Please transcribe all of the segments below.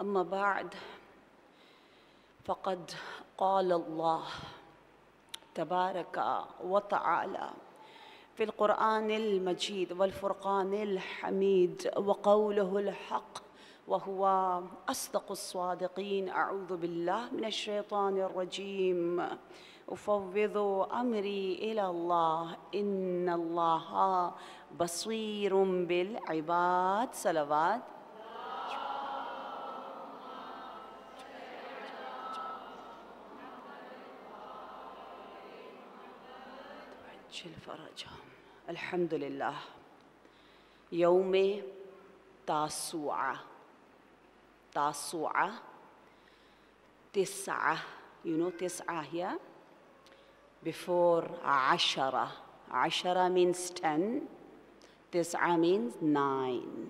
اما بعد فقد قال الله تبارك وتعالى في القران المجيد والفرقان الحميد وقوله الحق وهو اصدق الصادقين اعوذ بالله من الشيطان الرجيم افوض امري الى الله ان الله بصير بالعباد صلوات الحمد لله يوم تاسوعة تاسوعة تسعة you know تسعة هي before عشرة عشرة means ten تسعة means nine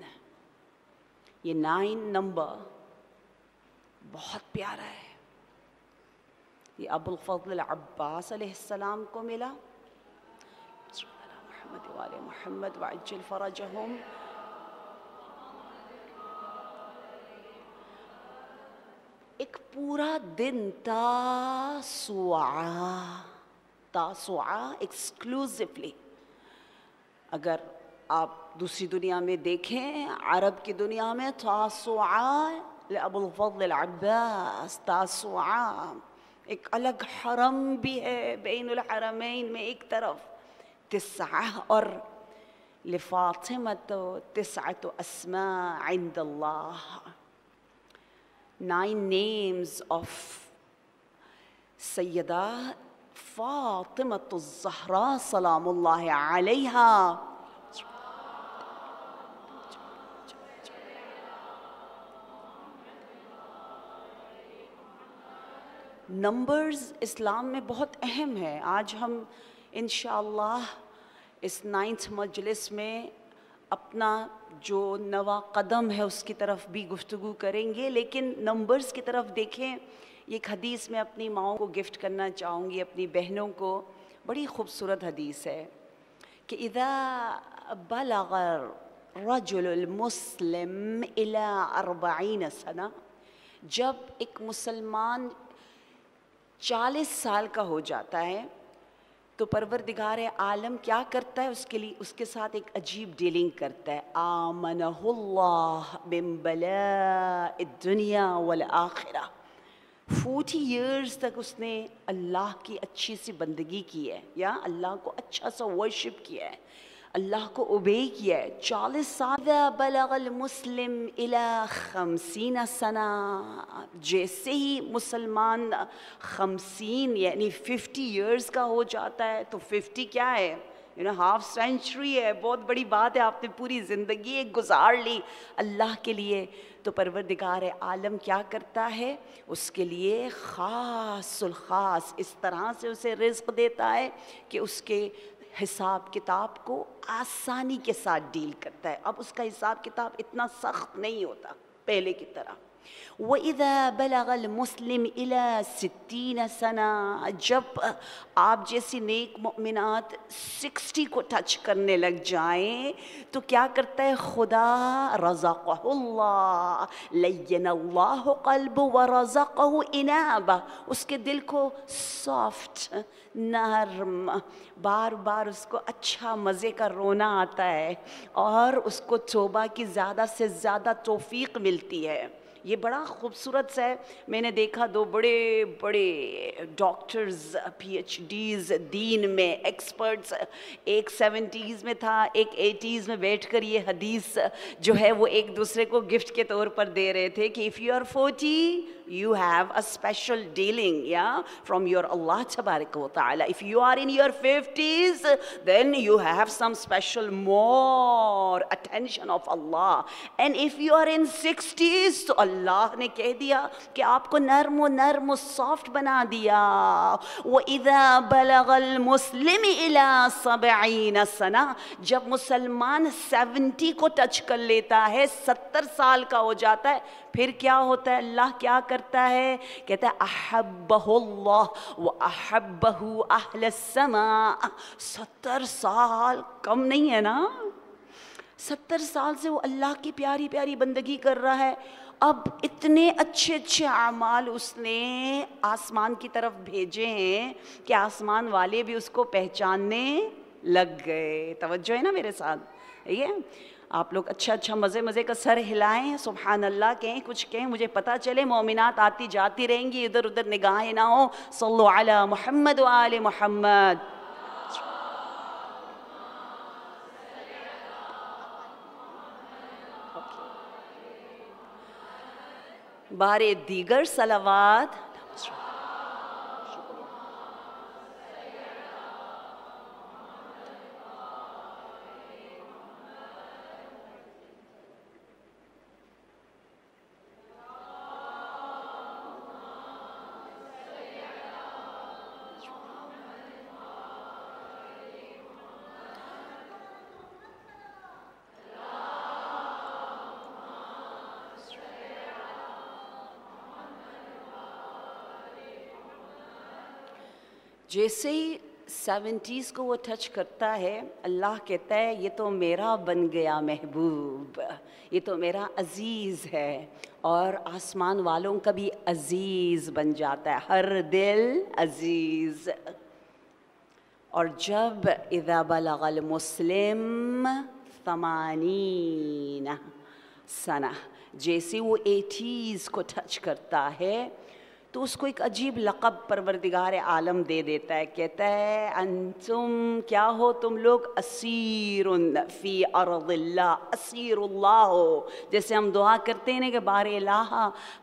ये nine number بہت پیارا ہے یہ ابو الفضل العباس علیہ السلام کو ملا محمد وآل محمد وعجل فرجهم ایک پورا دن تاسوعا تاسوعا ایکسکلوزیولی اگر آپ دوسری دنیا میں دیکھیں عرب کی دنیا میں تاسوعا لأبو الفضل العباس تاسوعا ایک الگ حرم بھی ہے بین الحرمین میں ایک طرف تسعة أر لفاطمة تسعة أسماء عند الله nine names of سيدة فاطمة الزهراء سلام الله عليها نمبرز इस्लाम में बहुत अहम है आज हम इन इस नाइन्थ मजलिस में अपना जो नवा कदम है उसकी तरफ भी गुफ्तु करेंगे लेकिन नंबर्स की तरफ देखें ये हदीस में अपनी माओ को गिफ्ट करना चाहूँगी अपनी बहनों को बड़ी खूबसूरत हदीस है कि इधा बलगर रजुल अरबाइन सना जब एक मुसलमान चालीस साल का हो जाता है तो परवर है आलम क्या करता है उसके लिए उसके साथ एक अजीब डीलिंग करता है आमनहुल्लाह दुनिया वल आखिरा फोर्टी ईयर्स तक उसने अल्लाह की अच्छी सी बंदगी की है या अल्लाह को अच्छा सा वर्शिप किया है अल्लाह को ओबे किया है चालीस साल बलगल मुस्लिम इला सना जैसे ही मुसलमान खमसिन यानी फिफ्टी ईयर्स का हो जाता है तो फिफ्टी क्या है यू नो हाफ सेंचुरी है बहुत बड़ी बात है आपने पूरी ज़िंदगी एक गुजार ली अल्लाह के लिए तो परवरदिगार आलम क्या करता है उसके लिए ख़ास ख़ास इस तरह से उसे रिज्क देता है कि उसके हिसाब किताब को आसानी के साथ डील करता है अब उसका हिसाब किताब इतना सख्त नहीं होता पहले की तरह वإذا बलग मुस्लिम इला सिद्दीन सना जब आप जैसी नेक ममिनत सिक्सटी को टच करने लग जाएं तो क्या करता है खुदा रज़ाक़ल्लाह कल्ब व रज़ाक़ इनाब उसके दिल को सॉफ्ट नरम बार बार उसको अच्छा मज़े का रोना आता है और उसको तोबा की ज़्यादा से ज़्यादा तोफ़ी मिलती है ये बड़ा खूबसूरत सा है मैंने देखा दो बड़े बड़े डॉक्टर्स पीएचडीज दीन में एक्सपर्ट्स एक सेवेंटीज़ में था एक एटीज़ में बैठकर ये हदीस जो है वो एक दूसरे को गिफ्ट के तौर पर दे रहे थे कि if you are forty you have a special dealing, yeah, from your Allah Taala. If you are in your 50s, then you have some special more attention of Allah. And if you are in 60s, Allah ne kediya diya ke aapko narmo narmo soft bana diya. وَإِذَا بَلَغَ الْمُسْلِمِ إِلَىٰ سَبْعِينَ سَنَا جب مسلمان 70 کو ٹچ کر لیتا ہے 70 سال کا ہو جاتا ہے फिर क्या होता है अल्लाह क्या करता है कहता है अहब्बहुल्ला व अहब्बहू अहल समा सत्तर साल कम नहीं है ना सत्तर साल से वो अल्लाह की प्यारी प्यारी बंदगी कर रहा है अब इतने अच्छे अच्छे अमाल उसने आसमान की तरफ भेजे हैं कि आसमान वाले भी उसको पहचानने लग गए तवज्जो है ना मेरे साथ ठीक है आप लोग अच्छा अच्छा मज़े मज़े का सर हिलाएं सुबहान अल्लाह कहें कुछ कहें मुझे पता चले मोमिनात आती जाती रहेंगी इधर उधर निगाहें ना हो सल्लु अला मोहम्मद वाल मोहम्मद बारे दीगर सलावाद जैसे ही सेवेंटीज़ को वो टच करता है अल्लाह कहता है ये तो मेरा बन गया महबूब ये तो मेरा अज़ीज़ है और आसमान वालों का भी अज़ीज़ बन जाता है हर दिल अज़ीज़ और जब इदाबल मुस्लिम तमानीन सना जैसे वो एटीज़ को टच करता है तो उसको एक अजीब लक़ब परवरदिगार आलम दे देता है कहता है अनसुम क्या हो तुम लोग असीर फ़ी अरदिल्ला असीर हो जैसे हम दुआ करते हैं ना कि बार ला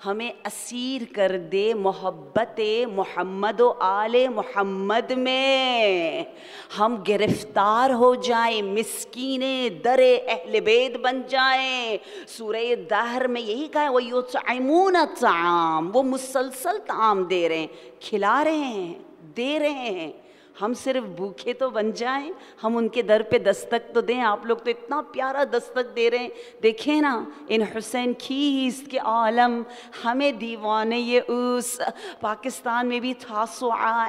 हमें असीर कर दे मोहब्बत मोहम्मद आल मोहम्मद में हम गिरफ्तार हो जाए मिसकीन दर अहल बेद बन जाए सूर्य दहर में यही कहा वही वो मुसलसल ताम दे रहे हैं खिला रहे हैं दे रहे हैं हम सिर्फ भूखे तो बन जाएं हम उनके दर पे दस्तक तो दें आप लोग तो इतना प्यारा दस्तक दे रहे हैं देखें ना इन हुसैन खीस के आलम हमें दीवाने ये उस पाकिस्तान में भी था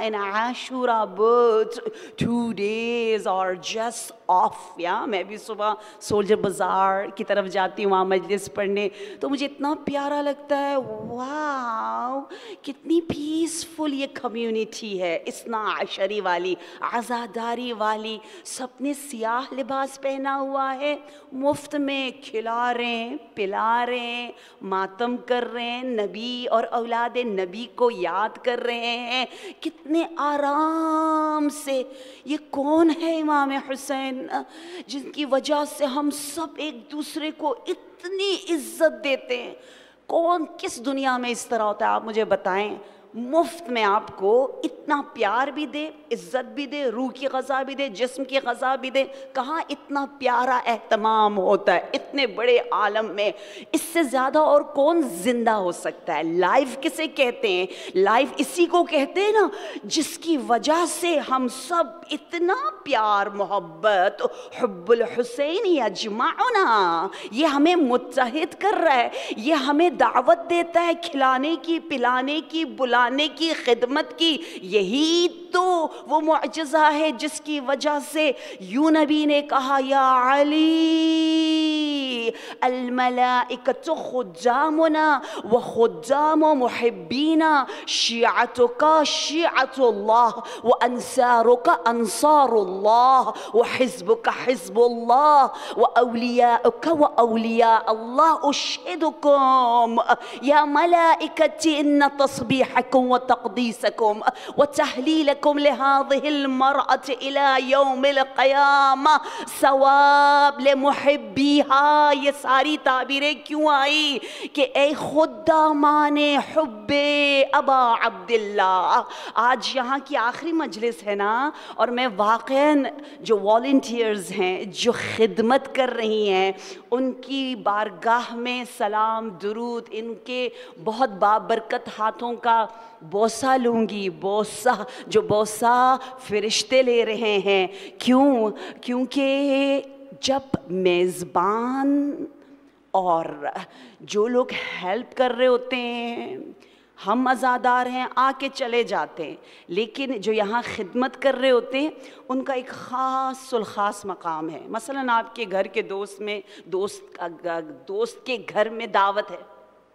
and Ashura but two days और जस्ट ऑफ या मैं भी सुबह सोल्जर बाज़ार की तरफ जाती हूँ वहाँ मजलिस पढ़ने तो मुझे इतना प्यारा लगता है वाह कितनी पीसफुल ये कम्यूनिटी है इतना आशरी वाली आज़ादारी वाली सबने सियाह लिबास पहना हुआ है मुफ्त में खिला रहे हैं पिला रहे हैं मातम कर रहे हैं नबी और औलाद नबी को याद कर रहे हैं कितने आराम से ये कौन है इमाम हुसैन जिनकी वजह से हम सब एक दूसरे को इतनी इज्जत देते हैं कौन किस दुनिया में इस तरह होता है आप मुझे बताएं मुफ्त में आपको इतना प्यार भी दे इज्जत भी दे रूह की गज़ा भी दे जिस्म की गज़ा भी दे कहाँ इतना प्यारा एहतमाम होता है इतने बड़े आलम में इससे ज़्यादा और कौन जिंदा हो सकता है लाइफ किसे कहते हैं लाइफ इसी को कहते हैं ना जिसकी वजह से हम सब इतना प्यार मोहब्बत हब्बुल हुसैन अजमाना ये हमें मुतहद कर रहा है ये हमें दावत देता है खिलाने की पिलाने की बुला लाने की खिदमत की यही तो वो मुजजा है जिसकी वजह से यू नबी ने कहा या अली का शियातुल्लाह का अनसारुल्लाह व तस्बीहक حبكم وتقديسكم وتهليلكم لهذه المرأة إلى يوم القيامة सवाब ले ये सारी ताबीरें क्यों आई कि ए खुदा माने हब्बे अबा अब्दुल्ला आज यहाँ की आखिरी मजलिस है ना और मैं वाक़ जो वॉल्टियर्स हैं जो खिदमत कर रही हैं उनकी बारगाह में सलाम दरूद इनके बहुत बाबरकत हाथों का बोसा लूँगी बोसा जो बोसा फरिश्ते ले रहे हैं क्यों क्योंकि जब मेज़बान और जो लोग हेल्प कर रहे होते हैं हम मज़ादार हैं आके चले जाते हैं लेकिन जो यहाँ खिदमत कर रहे होते हैं उनका एक ख़ास सुलखास मकाम है मसलन आपके घर के दोस्त में दोस्त दोस्त के घर में दावत है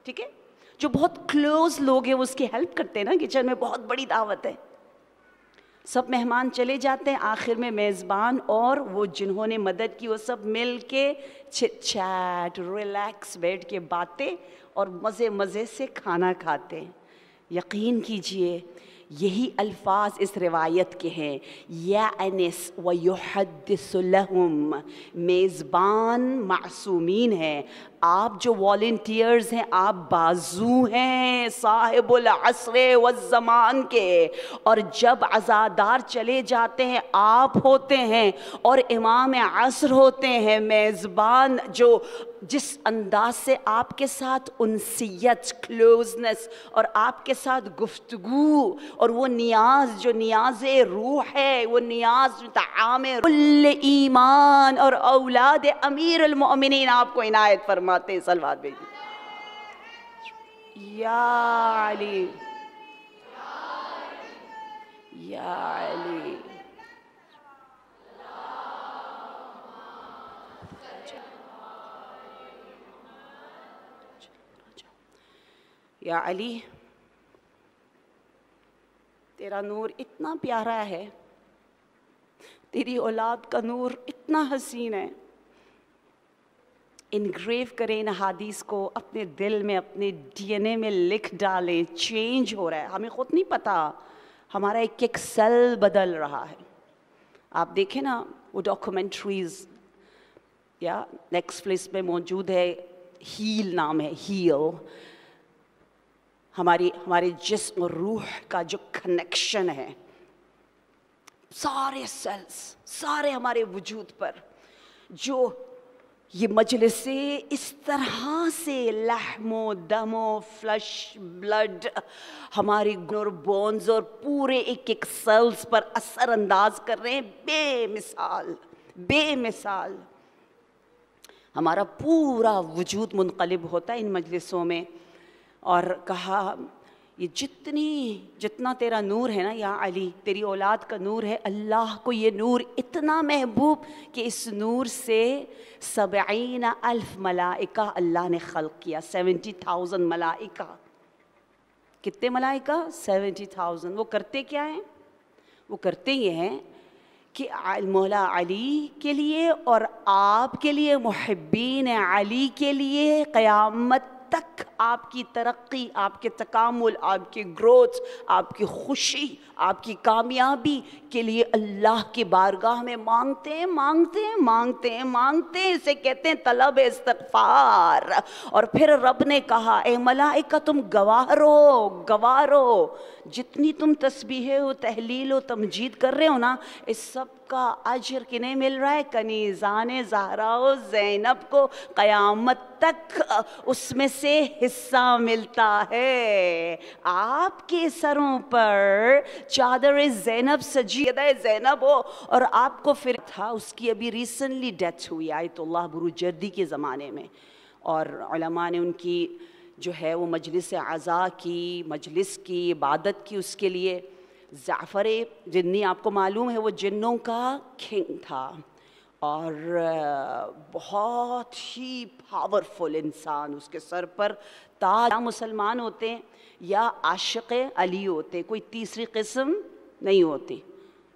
ठीक है जो बहुत क्लोज लोग हैं उसकी हेल्प करते हैं ना किचन में बहुत बड़ी दावत है सब मेहमान चले जाते हैं आखिर में मेज़बान और वो जिन्होंने मदद की वो सब मिल के छिट रिलैक्स बैठ के बातें और मज़े मज़े से खाना खाते हैं यकीन कीजिए यही अल्फाज इस रिवायत के हैं या अनस व यहदसलहम मेज़बान मासूमीन है आप जो वॉल्टियर्स हैं आप बाजू हैं साहेबुल असरे व ज़मान के और जब आजादार चले जाते हैं आप होते हैं और इमाम असर होते हैं मेज़बान जो जिस अंदाज से आपके साथ उनसीयत क्लोजनेस और आपके साथ गुफ्तु और वो नियाज जो नियाज रूह है वो नियाज ताम ईमान और औलाद अमीर आपको इनायत फरमा फरमाते हैं सलवार भेजी या अली या अली या अली तेरा नूर इतना प्यारा है तेरी औलाद का नूर इतना हसीन है इनग्रेव करें इन हादीस को अपने दिल में अपने डीएनए में लिख डालें चेंज हो रहा है हमें खुद नहीं पता हमारा एक एक सेल बदल रहा है आप देखें ना वो डॉक्यूमेंट्रीज या नेक्स्ट प्लेस में मौजूद है हील नाम है हील हमारी हमारे जिस्म और रूह का जो कनेक्शन है सारे सेल्स सारे हमारे वजूद पर जो ये मजलिस इस तरह से लहमो दमो फ्लश ब्लड हमारे गुर बोन्स और पूरे एक एक सेल्स पर असर अंदाज कर रहे हैं बेमिसाल बेमिसाल हमारा पूरा वजूद मुनकलब होता है इन मजलिसों में और कहा ये जितनी जितना तेरा नूर है ना या अली तेरी औलाद का नूर है अल्लाह को ये नूर इतना महबूब कि इस नूर से सबीन अल्फ मलाइका अल्लाह ने खल किया सेवेंटी थाउजेंड मलाइका कितने मलाइका सेवेंटी थाउजेंड वो करते क्या हैं वो करते ये हैं कि मौला अली के लिए और आप के लिए महब्बीन अली के लिए क़यामत तक आपकी तरक्की आपके तकामुल आपके ग्रोथ आपकी खुशी आपकी कामयाबी के लिए अल्लाह की बारगाह में मांगते हैं मांगते हैं मांगते हैं मांगते हैं इसे कहते हैं तलब इस्तफार और फिर रब ने कहा ए मलाइका तुम गवाह रहो गवाह रहो जितनी तुम तस्बीह हो तहलील हो तमजीद कर रहे हो ना इस सब का अजर किन्हें मिल रहा है कनीज़ान जहरा जैनब को क़यामत तक उसमें से हिस्सा मिलता है आपके सरों पर चादर जैनब सजी जैनब हो और आपको फिर था उसकी अभी रिसेंटली डेथ हुई आयतुल्लाह बुरु जर्दी के ज़माने में और ने उनकी जो है वो मजलिस आज़ा की मजलिस की इबादत की उसके लिए जाफ़र जिन्नी आपको मालूम है वो जिन्नों का खिंग था और बहुत ही पावरफुल इंसान उसके सर पर ताजा मुसलमान होते हैं या आशिक अली होते कोई तीसरी किस्म नहीं होती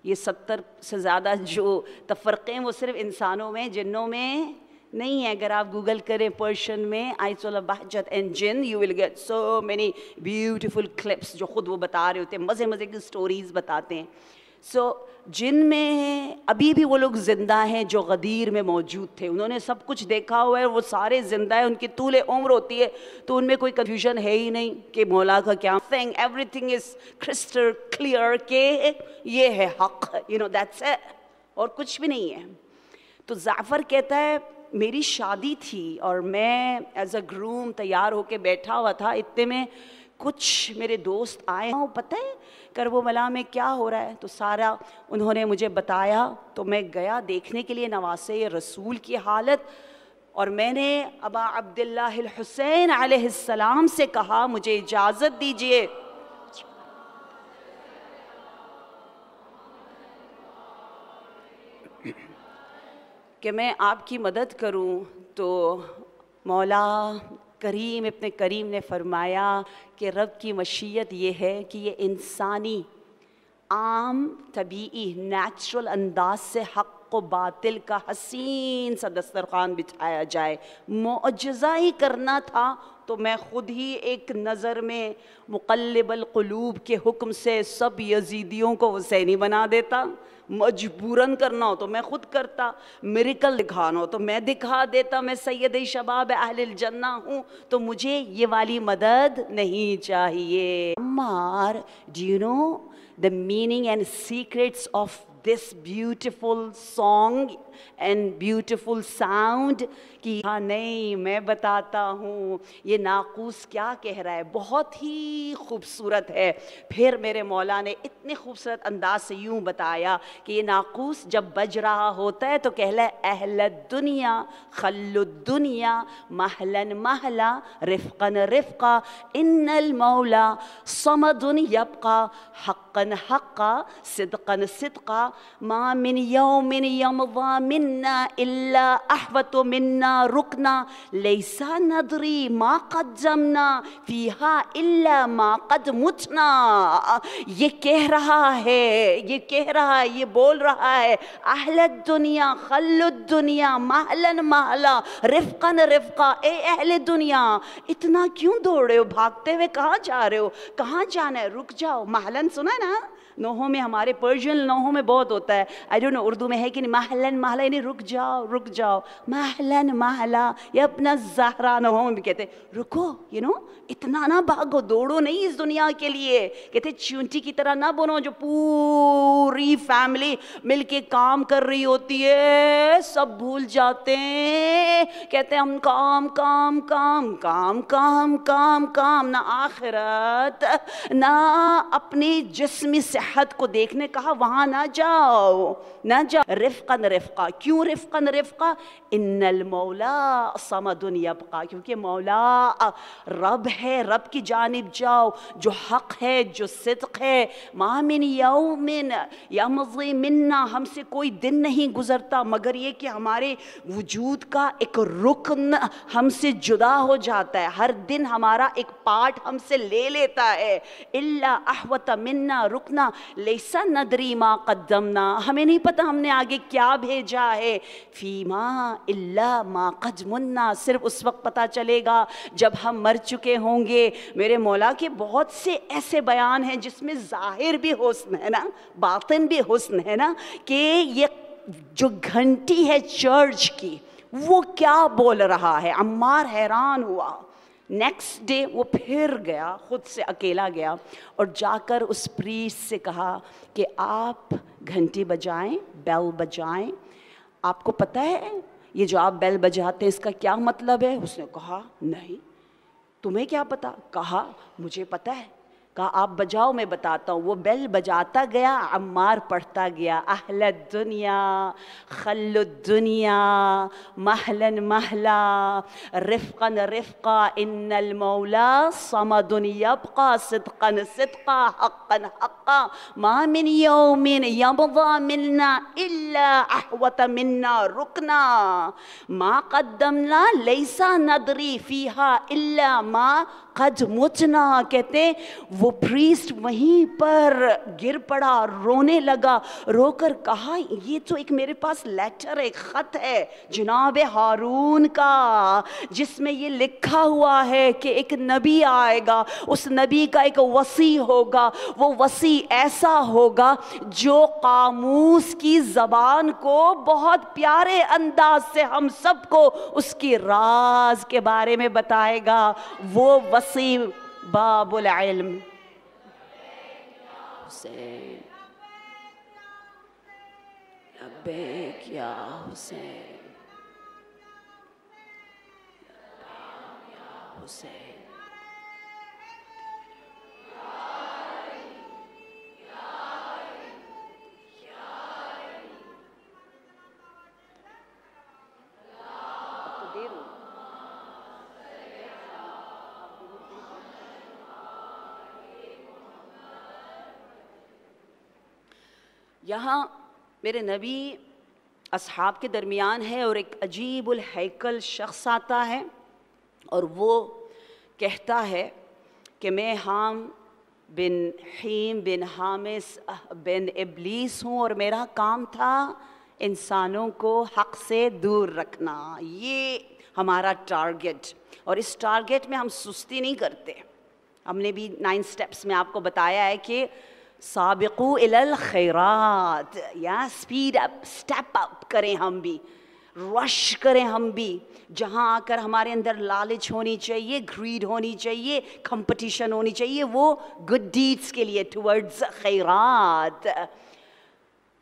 ये सत्तर से ज़्यादा जो तफ़रक़े वो सिर्फ इंसानों में जिनों में नहीं है अगर आप गूगल करें पर्शन में आइसोला बहजत एंड जिन you will get so many beautiful clips जो ख़ुद वो बता रहे होते हैं मज़े मज़े की स्टोरीज़ बताते हैं सो जिन में अभी भी वो लोग ज़िंदा हैं जो गदीर में मौजूद थे उन्होंने सब कुछ देखा हुआ है वो सारे ज़िंदा है उनकी तूल उम्र होती है तो उनमें कोई कन्फ्यूजन है ही नहीं कि मौला का क्या thing everything is crystal clear के ये है हक यू नो दैट्स है और कुछ भी नहीं है तो जाफ़र कहता है मेरी शादी थी और मैं एज अ ग्रूम तैयार होके बैठा हुआ था इतने में कुछ मेरे दोस्त आए पता है करबला में क्या हो रहा है तो सारा उन्होंने मुझे बताया तो मैं गया देखने के लिए नवासे रसूल की हालत और मैंने अबा अब्दुल्ला हुसैन आसमाम से कहा मुझे इजाज़त दीजिए कि मैं आपकी मदद करूं तो मौला करीम इतने करीम ने फरमाया कि रब की मशीयत ये है कि ये इंसानी आम तबी नेचुरल अंदाज से हक़ को बातिल का हसीन सा दस्तरखान बिछाया जाए मुआजा ही करना था तो मैं ख़ुद ही एक नज़र में मुकलबलकलूब के हुक्म से सब यजीदियों को हुसैनी बना देता मजबूरन करना हो तो मैं खुद करता मेरिकल दिखाना हो तो मैं दिखा देता मैं सैद शबाब अहल जन्ना हूँ तो मुझे ये वाली मदद नहीं चाहिए मार do you know the meaning and secrets of this beautiful song and beautiful sound कि हाँ नहीं मैं बताता हूँ ये नाकूस क्या कह रहा है बहुत ही खूबसूरत है फिर मेरे मौला ने इतने खूबसूरत अंदाज से यूँ बताया कि ये नाकूस जब बज रहा होता है तो कहला अहल दुनिया खल्लुद्दुनिया महलन महला रिफ़न रिफ़ा इन्नल मौला समदुन यबका हक्कन हक्का सिदकन सिदका मामिन यौमिन यमवा منا إلا أحوت منا ركنا ليس ندري ما قدمنا فيها إلا ما قد متنا ये कह रहा है ये कह रहा है ये बोल रहा है अहलत दुनिया खल्लत दुनिया महलन महला रिफकन रिफका ए अहल दुनिया इतना क्यों दौड़ रहे हो भागते हुए कहाँ जा रहे हो कहाँ जाना है रुक जाओ महलन सुना ना नोहों में हमारे पर्शियन नोहों में बहुत होता है आई डोंट नो उर्दू में है कि नहीं महलन महला यानी रुक जाओ रुक जाओ महलन महला ये अपना जहरा नोहों में भी कहते हैं रुको यू नो इतना ना भागो दौड़ो नहीं इस दुनिया के लिए कहते चूंटी की तरह ना बनो जो पूरी फैमिली मिल के काम कर रही होती है सब भूल जाते हैं कहते हम काम काम काम काम काम काम काम ना आखिरत ना अपने जिसम से हद को देखने कहा वहां ना जाओ ना जाओ रिफकन रिफका क्यों रिफकन रिफका इन्नल मौला समदुन यबका क्योंकि मौला रब है रब की जानब जाओ जो हक है जो सिद्क है मामिन यौमिन यमज़ी मिन्ना हमसे कोई दिन नहीं गुजरता मगर ये कि हमारे वजूद का एक रुकन हमसे जुदा हो जाता है हर दिन हमारा एक पार्ट हमसे ले लेता है इल्ला अहवत मिन्ना रुकना ना लेसा नदरीमा कदमना हमें नहीं पता हमने आगे क्या भेजा है फीमा इल्ला मा कजमुन्ना सिर्फ उस वक्त पता चलेगा जब हम मर चुके होंगे मेरे मौला के बहुत से ऐसे बयान हैं जिसमें ज़ाहिर भी हुस्न है ना बातन भी हुस्न है ना कि ये जो घंटी है चर्च की वो क्या बोल रहा है अम्मार हैरान हुआ नेक्स्ट डे वो फिर गया खुद से अकेला गया और जाकर उस प्रीस से कहा कि आप घंटी बजाएं बेल बजाएं आपको पता है ये जो आप बेल बजाते हैं इसका क्या मतलब है उसने कहा नहीं तुम्हें क्या पता कहा मुझे पता है کہا آپ بجاؤ میں بتاتا ہوں وہ بیل بجاتا گیا عمار پڑھتا گیا اہل الدنیا خل الدنیا محلا محلا رفقا رفقا ان المولا صمد يبقى صدقا صدقا حقا حقا ما من يوم يمضى منا الا احوط منا ركنا ما قدمنا ليس ندري فيها الا ما कज मुचना कहते वो प्रीस्ट वहीं पर गिर पड़ा रोने लगा रोकर कहा ये तो एक मेरे पास लेटर है ख़त है जनाब हारून का जिसमें ये लिखा हुआ है कि एक नबी आएगा उस नबी का एक वसी होगा वो वसी ऐसा होगा जो कामूस की ज़बान को बहुत प्यारे अंदाज से हम सबको उसकी राज के बारे में बताएगा वो وصي باب العلم حسين لبيك يا حسين لبيك يا حسين यहाँ मेरे नबी असहाब के दरमियान है और एक अजीब हैकल शख्स आता है और वो कहता है कि मैं हाम बिन हीम बिन हामिस बिन इबलीस हूँ और मेरा काम था इंसानों को हक से दूर रखना ये हमारा टारगेट और इस टारगेट में हम सुस्ती नहीं करते हमने भी नाइन स्टेप्स में आपको बताया है कि साबिकू इलल खैरात या स्पीड अप स्टेप अप करें हम भी रश करें हम भी जहाँ आकर हमारे अंदर लालच होनी चाहिए ग्रीड होनी चाहिए कंपटीशन होनी चाहिए वो गुड डीड्स के लिए टुवर्ड्स खैरात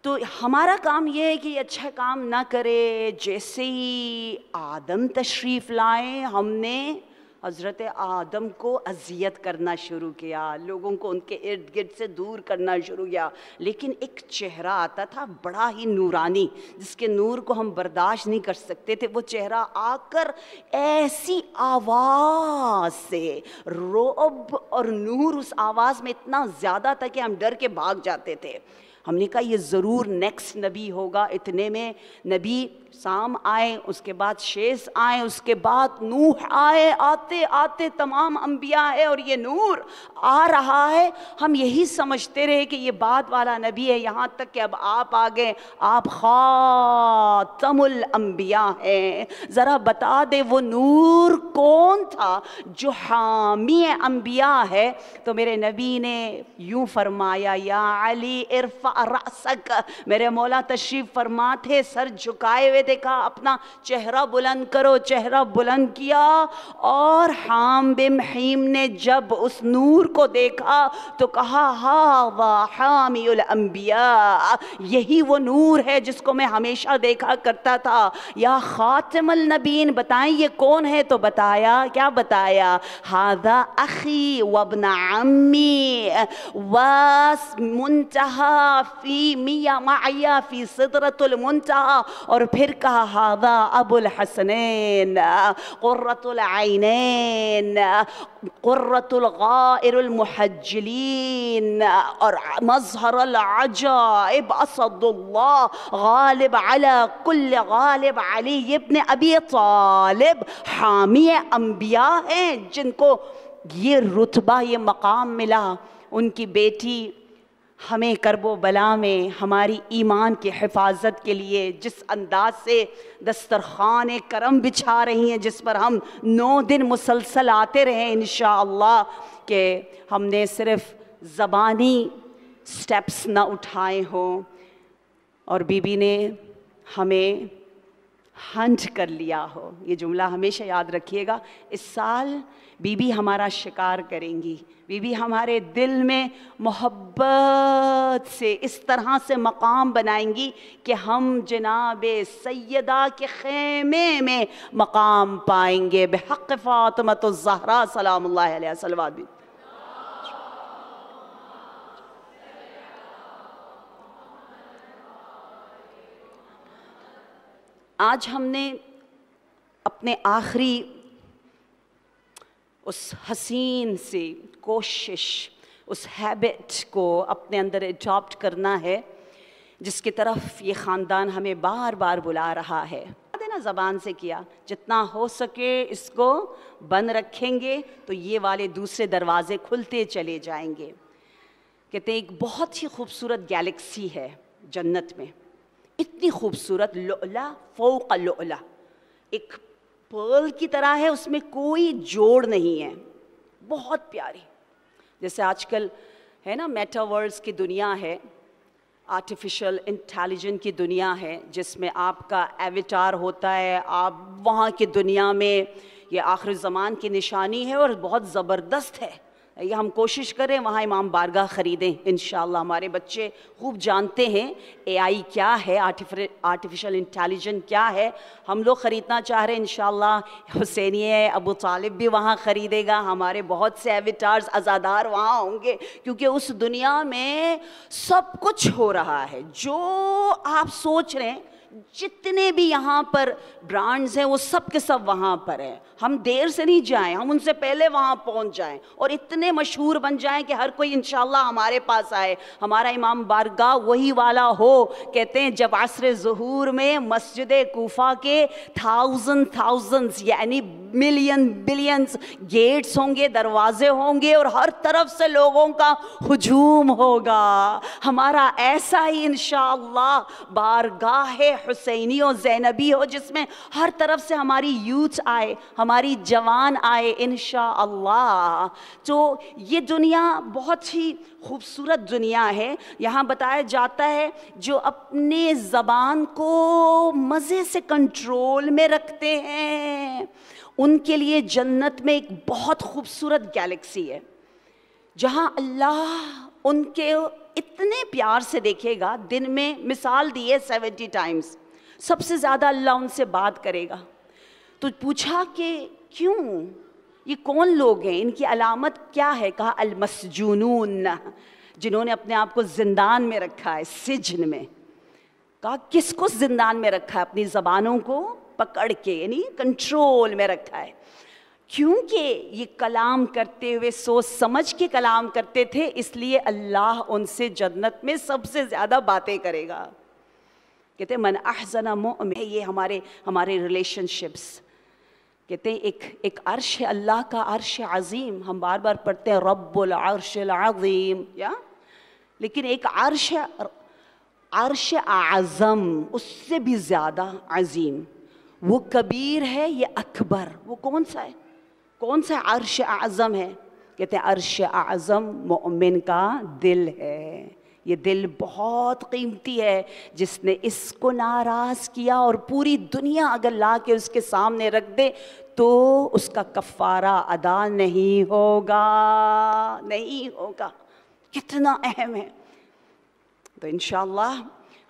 तो हमारा काम यह है कि अच्छा काम ना करे जैसे ही आदम तशरीफ़ लाए हमने हज़रत आदम को अजियत करना शुरू किया लोगों को उनके इर्द गिर्द से दूर करना शुरू किया लेकिन एक चेहरा आता था बड़ा ही नूरानी जिसके नूर को हम बर्दाश्त नहीं कर सकते थे वो चेहरा आकर ऐसी आवाज़ से रोब और नूर उस आवाज़ में इतना ज़्यादा था कि हम डर के भाग जाते थे हमने कहा ये ज़रूर नेक्स्ट नबी होगा इतने में नबी शाम आए उसके बाद शेष आए उसके बाद नूह आए आते आते तमाम अम्बिया है और ये नूर आ रहा है हम यही समझते रहे कि ये बाद वाला नबी है यहाँ तक कि अब आप आ गए आप ख़ातमुल अम्बिया हैं ज़रा बता दे वो नूर कौन था जो हामी अम्बिया है तो मेरे नबी ने यूँ फरमाया या अली इरफा अरासक मेरे मौला तशरीफ़ फरमा थे सर झुकाए हुए देखा अपना चेहरा बुलंद करो चेहरा बुलंद किया और हाम बिम हीम ने जब उस नूर को देखा तो कहा हा वाह हामील अम्बिया यही वो नूर है जिसको मैं हमेशा देखा करता था या ख़ातमल नबीन बताएं ये कौन है तो बताया क्या बताया हादा अखी वबना अम्मी वास मुंतहा في مية معيا في صدرة المنتهى أربرك هذا أبو الحسنين قرة العينين قرة الغائر المحجلين مظهر العجائب أصد الله غالب على كل غالب علي ابن أبي طالب حامي أنبياء جنكو یہ رتبہ یہ مقام ملا ان کی بیٹی हमें करबो बला में हमारी ईमान की हिफाजत के लिए जिस अंदाज से दस्तरखान करम बिछा रही हैं जिस पर हम नौ दिन मुसलसल आते रहे इन के हमने सिर्फ ज़बानी स्टेप्स ना उठाए हों और बीबी ने हमें हंट कर लिया हो ये जुमला हमेशा याद रखिएगा इस साल बीबी हमारा शिकार करेंगी बीबी हमारे दिल में मोहब्बत से इस तरह से मकाम बनाएंगी कि हम जनाब सैदा के खेमे में मकाम पाएंगे बेहक फ़ातमत तो ज़हरा सलाम सलवा आज हमने अपने आखिरी उस हसीन से कोशिश उस हैबिट को अपने अंदर एडॉप्ट करना है जिसकी तरफ ये ख़ानदान हमें बार बार बुला रहा है देना ज़बान से किया जितना हो सके इसको बंद रखेंगे तो ये वाले दूसरे दरवाजे खुलते चले जाएंगे कहते हैं एक बहुत ही खूबसूरत गैलेक्सी है जन्नत में इतनी खूबसूरत लोला फोक लोला एक पर्ल की तरह है उसमें कोई जोड़ नहीं है बहुत प्यारी जैसे आजकल है ना मेटावर्स की दुनिया है आर्टिफिशियल इंटेलिजेंट की दुनिया है जिसमें आपका एविटार होता है आप वहाँ की दुनिया में ये आखिर ज़मान की निशानी है और बहुत ज़बरदस्त है हम कोशिश करें वहाँ इमाम बारगाह ख़रीदें इन हमारे बच्चे खूब जानते हैं एआई क्या है आर्टिफिशियल इंटेलिजेंट क्या है हम लोग ख़रीदना चाह रहे हैं इन हुसैनिय अबू तालिब भी वहाँ ख़रीदेगा हमारे बहुत से एविटार्स अज़ादार वहाँ होंगे क्योंकि उस दुनिया में सब कुछ हो रहा है जो आप सोच रहे हैं जितने भी यहाँ पर ब्रांड्स हैं वो सब के सब वहाँ पर हैं हम देर से नहीं जाएं हम उनसे पहले वहाँ पहुँच जाएं और इतने मशहूर बन जाएं कि हर कोई इन हमारे पास आए हमारा इमाम बारगाह वही वाला हो कहते हैं जब आसर जहूर में मस्जिद कोफा के थाउजेंड थाउजेंड्स यानी मिलियन बिलियंस गेट्स होंगे दरवाजे होंगे और हर तरफ से लोगों का हजूम होगा हमारा ऐसा ही इन बारगाह हुसैनी और जैनबी हो जिसमें हर तरफ से हमारी यूथ आए हमारी जवान आए इन तो ये दुनिया बहुत ही खूबसूरत दुनिया है यहाँ बताया जाता है जो अपने ज़बान को मज़े से कंट्रोल में रखते हैं उनके लिए जन्नत में एक बहुत खूबसूरत गैलेक्सी है जहाँ अल्लाह उनके इतने प्यार से देखेगा दिन में मिसाल दी है सेवेंटी टाइम्स सबसे ज़्यादा अल्लाह उनसे बात करेगा तो पूछा कि क्यों ये कौन लोग हैं इनकी अलामत क्या है कहा अलमसजूनून जिन्होंने अपने आप को जिंदान में रखा है सिजन में कहा किसको जिंदान में रखा है अपनी ज़बानों को पकड़ के यानी कंट्रोल में रखा है क्योंकि ये कलाम करते हुए सोच समझ के कलाम करते थे इसलिए अल्लाह उनसे जन्नत में सबसे ज़्यादा बातें करेगा कहते मन अहजना मोम ये हमारे हमारे रिलेशनशिप्स कहते हैं एक एक अर्श है अल्लाह का अर्श अज़ीम हम बार बार पढ़ते हैं रब्बुल अर्शल अज़ीम या लेकिन एक अर्श अर्श आज़म उससे भी ज़्यादा अज़ीम वो कबीर है ये अकबर वो कौन सा है कौन सा अरश आज़म है कहते हैं अरश आज़म मोमिन का दिल है ये दिल बहुत कीमती है जिसने इसको नाराज़ किया और पूरी दुनिया अगर ला के उसके सामने रख दे तो उसका कफ़ारा अदा नहीं होगा नहीं होगा कितना अहम है तो इन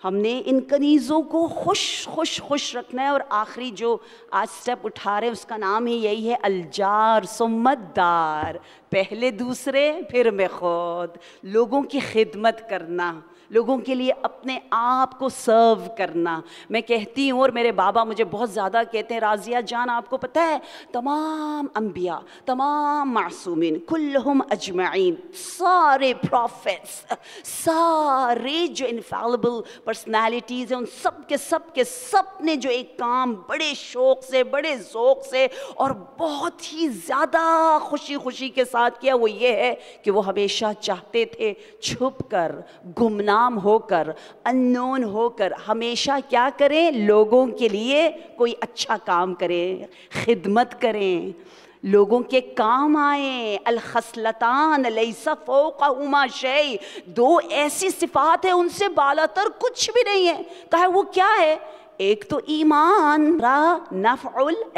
हमने इन कनीज़ों को खुश खुश खुश रखना है और आखिरी जो आज स्टेप उठा रहे हैं उसका नाम ही यही है अलजार सुमतदार पहले दूसरे फिर मैं खुद लोगों की खिदमत करना लोगों के लिए अपने आप को सर्व करना मैं कहती हूँ और मेरे बाबा मुझे बहुत ज़्यादा कहते हैं राजिया जान आपको पता है तमाम अम्बिया तमाम मासूमिन कुल्हुम अजमाइन सारे प्रॉफिट्स सारे जो इनफेलेबल पर्सनालिटीज़ हैं उन सब के सब के सब ने जो एक काम बड़े शौक़ से बड़े ओक से और बहुत ही ज़्यादा खुशी खुशी के साथ साथ किया वो ये है कि वो हमेशा चाहते थे छुप कर गुमनाम होकर अननोन होकर हमेशा क्या करें लोगों के लिए कोई अच्छा काम करें खिदमत करें लोगों के काम आए अलखसलतान अलसफ़ोमा शे दो ऐसी सिफात है उनसे बालातर कुछ भी नहीं है कहा वो क्या है एक तो ईमान रा नफ़ुल